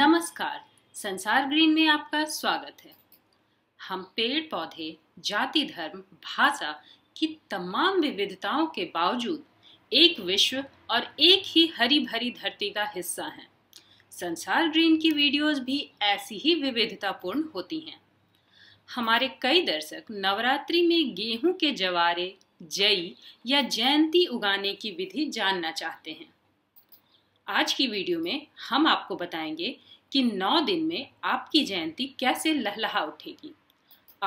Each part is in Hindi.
नमस्कार संसार ग्रीन में आपका स्वागत है हम पेड़ पौधे जाति धर्म भाषा की तमाम विविधताओं के बावजूद एक विश्व और एक ही हरी भरी धरती का हिस्सा हैं संसार ग्रीन की वीडियोस भी ऐसी ही विविधतापूर्ण होती हैं हमारे कई दर्शक नवरात्रि में गेहूं के जवारे जई या जयंती उगाने की विधि जानना चाहते हैं आज की वीडियो में हम आपको बताएंगे कि नौ दिन में आपकी जयंती कैसे लहलहा उठेगी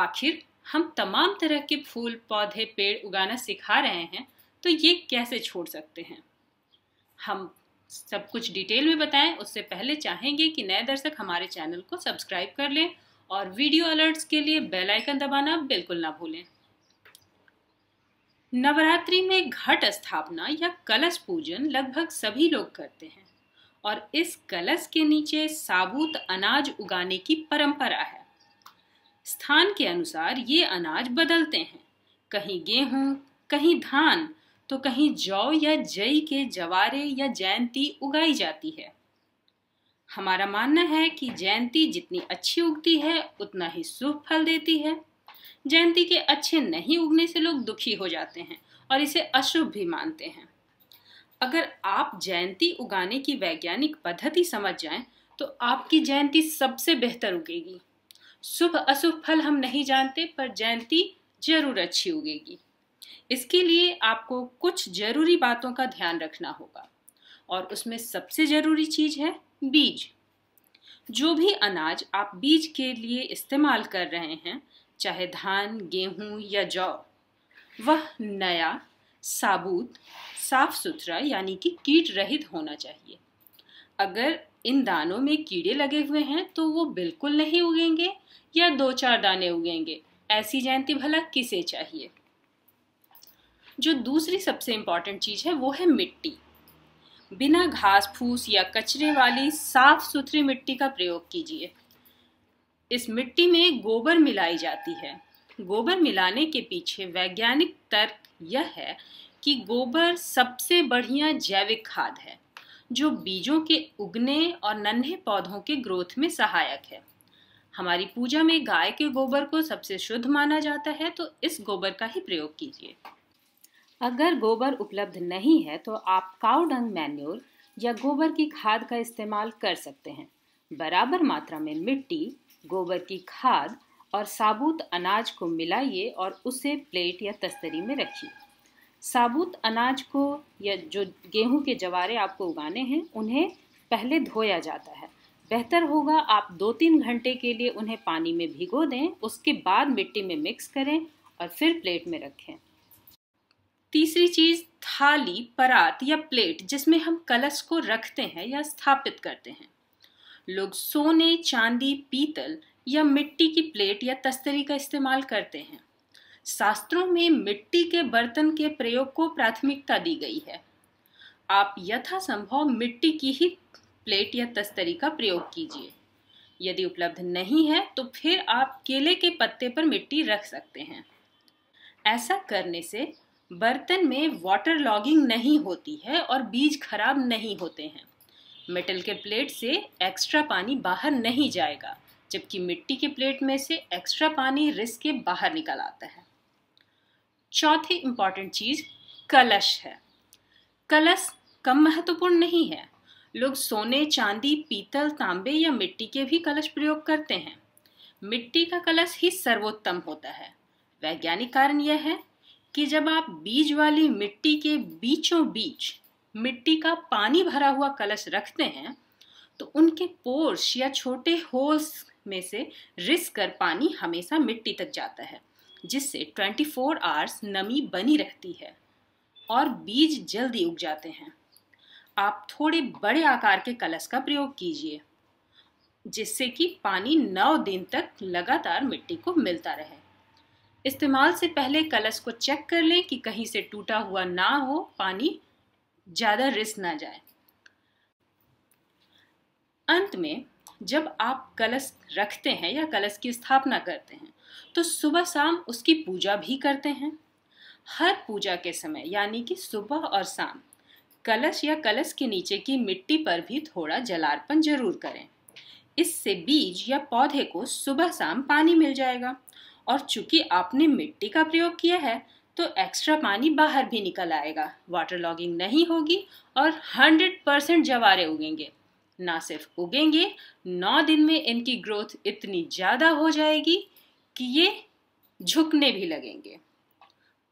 आखिर हम तमाम तरह के फूल पौधे पेड़ उगाना सिखा रहे हैं तो ये कैसे छोड़ सकते हैं हम सब कुछ डिटेल में बताएं उससे पहले चाहेंगे कि नए दर्शक हमारे चैनल को सब्सक्राइब कर लें और वीडियो अलर्ट्स के लिए बेल आइकन दबाना बिल्कुल ना भूलें नवरात्रि में घट स्थापना या कलश पूजन लगभग सभी लोग करते हैं और इस कलश के नीचे साबुत अनाज उगाने की परंपरा है स्थान के अनुसार ये अनाज बदलते हैं कहीं गेहूं कहीं धान तो कहीं जौ या जई के जवारे या जयंती उगाई जाती है हमारा मानना है कि जयंती जितनी अच्छी उगती है उतना ही शुभ फल देती है जयंती के अच्छे नहीं उगने से लोग दुखी हो जाते हैं और इसे अशुभ भी मानते हैं अगर आप जयंती उगाने की वैज्ञानिक पद्धति समझ जाएं तो आपकी जयंती सबसे बेहतर उगेगी शुभ अशुभ फल हम नहीं जानते पर जयंती जरूर अच्छी उगेगी इसके लिए आपको कुछ जरूरी बातों का ध्यान रखना होगा और उसमें सबसे जरूरी चीज है बीज जो भी अनाज आप बीज के लिए इस्तेमाल कर रहे हैं चाहे धान गेहूं या जौ वह नया साबुत साफ सुथरा यानी कि कीट रहित होना चाहिए अगर इन दानों में कीड़े लगे हुए हैं तो वो बिल्कुल नहीं उगेंगे या दो चार दाने उगेंगे ऐसी जयंती भला किसे चाहिए जो दूसरी सबसे इम्पॉर्टेंट चीज़ है वो है मिट्टी बिना घास फूस या कचरे वाली साफ सुथरी मिट्टी का प्रयोग कीजिए इस मिट्टी में गोबर मिलाई जाती है गोबर मिलाने के पीछे वैज्ञानिक तर्क यह है कि गोबर सबसे बढ़िया जैविक खाद है जो बीजों के उगने और नन्हे पौधों के ग्रोथ में सहायक है हमारी पूजा में गाय के गोबर को सबसे शुद्ध माना जाता है तो इस गोबर का ही प्रयोग कीजिए अगर गोबर उपलब्ध नहीं है तो आप काउडंग मैन्योर या गोबर की खाद का इस्तेमाल कर सकते हैं बराबर मात्रा में मिट्टी गोबर की खाद और साबुत अनाज को मिलाइए और उसे प्लेट या तस्तरी में रखिए साबुत अनाज को या जो गेहूं के जवारे आपको उगाने हैं उन्हें पहले धोया जाता है बेहतर होगा आप दो तीन घंटे के लिए उन्हें पानी में भिगो दें उसके बाद मिट्टी में मिक्स करें और फिर प्लेट में रखें तीसरी चीज़ थाली परात या प्लेट जिसमें हम कलश को रखते हैं या स्थापित करते हैं लोग सोने चांदी पीतल या मिट्टी की प्लेट या तस्तरी का इस्तेमाल करते हैं शास्त्रों में मिट्टी के बर्तन के प्रयोग को प्राथमिकता दी गई है आप यथासंभव मिट्टी की ही प्लेट या तस्तरी का प्रयोग कीजिए यदि उपलब्ध नहीं है तो फिर आप केले के पत्ते पर मिट्टी रख सकते हैं ऐसा करने से बर्तन में वाटर लॉगिंग नहीं होती है और बीज खराब नहीं होते हैं मेटल के प्लेट से एक्स्ट्रा पानी बाहर नहीं जाएगा जबकि मिट्टी के प्लेट में से एक्स्ट्रा पानी रिस के बाहर निकल आता है चौथी इम्पॉर्टेंट चीज़ कलश है कलश कम महत्वपूर्ण नहीं है लोग सोने चांदी पीतल तांबे या मिट्टी के भी कलश प्रयोग करते हैं मिट्टी का कलश ही सर्वोत्तम होता है वैज्ञानिक कारण यह है कि जब आप बीज वाली मिट्टी के बीचों बीच मिट्टी का पानी भरा हुआ कलश रखते हैं तो उनके पोर्स या छोटे होल्स में से रिस कर पानी हमेशा मिट्टी तक जाता है जिससे 24 फोर आवर्स नमी बनी रहती है और बीज जल्दी उग जाते हैं आप थोड़े बड़े आकार के कलश का प्रयोग कीजिए जिससे कि पानी नौ दिन तक लगातार मिट्टी को मिलता रहे इस्तेमाल से पहले कलश को चेक कर लें कि कहीं से टूटा हुआ ना हो पानी ज़्यादा रिस्क ना जाए अंत में जब आप कलश रखते हैं या कलश की स्थापना करते हैं तो सुबह शाम उसकी पूजा भी करते हैं हर पूजा के समय यानी कि सुबह और शाम कलश या कलश के नीचे की मिट्टी पर भी थोड़ा जलार्पण जरूर करें इससे बीज या पौधे को सुबह शाम पानी मिल जाएगा और चूंकि आपने मिट्टी का प्रयोग किया है तो एक्स्ट्रा पानी बाहर भी निकल आएगा वाटर लॉगिंग नहीं होगी और 100 परसेंट जवारे उगेंगे ना सिर्फ उगेंगे नौ दिन में इनकी ग्रोथ इतनी ज़्यादा हो जाएगी कि ये झुकने भी लगेंगे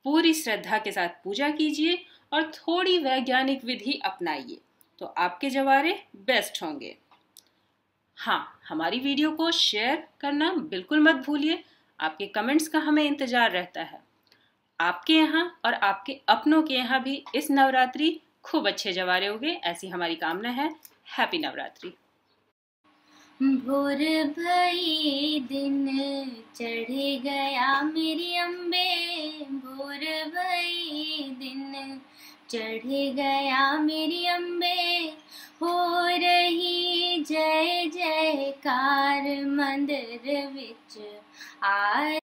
पूरी श्रद्धा के साथ पूजा कीजिए और थोड़ी वैज्ञानिक विधि अपनाइए तो आपके जवारे बेस्ट होंगे हाँ हमारी वीडियो को शेयर करना बिल्कुल मत भूलिए आपके कमेंट्स का हमें इंतज़ार रहता है आपके यहाँ और आपके अपनों के यहाँ भी इस नवरात्रि खूब अच्छे जवारे होंगे ऐसी हमारी कामना है हैप्पी नवरात्रि भोर भई दिन चढ़ गया मेरी अम्बे भोर भई दिन चढ़ गया मेरी अम्बे हो रही जय जयकार मंदिर विच आ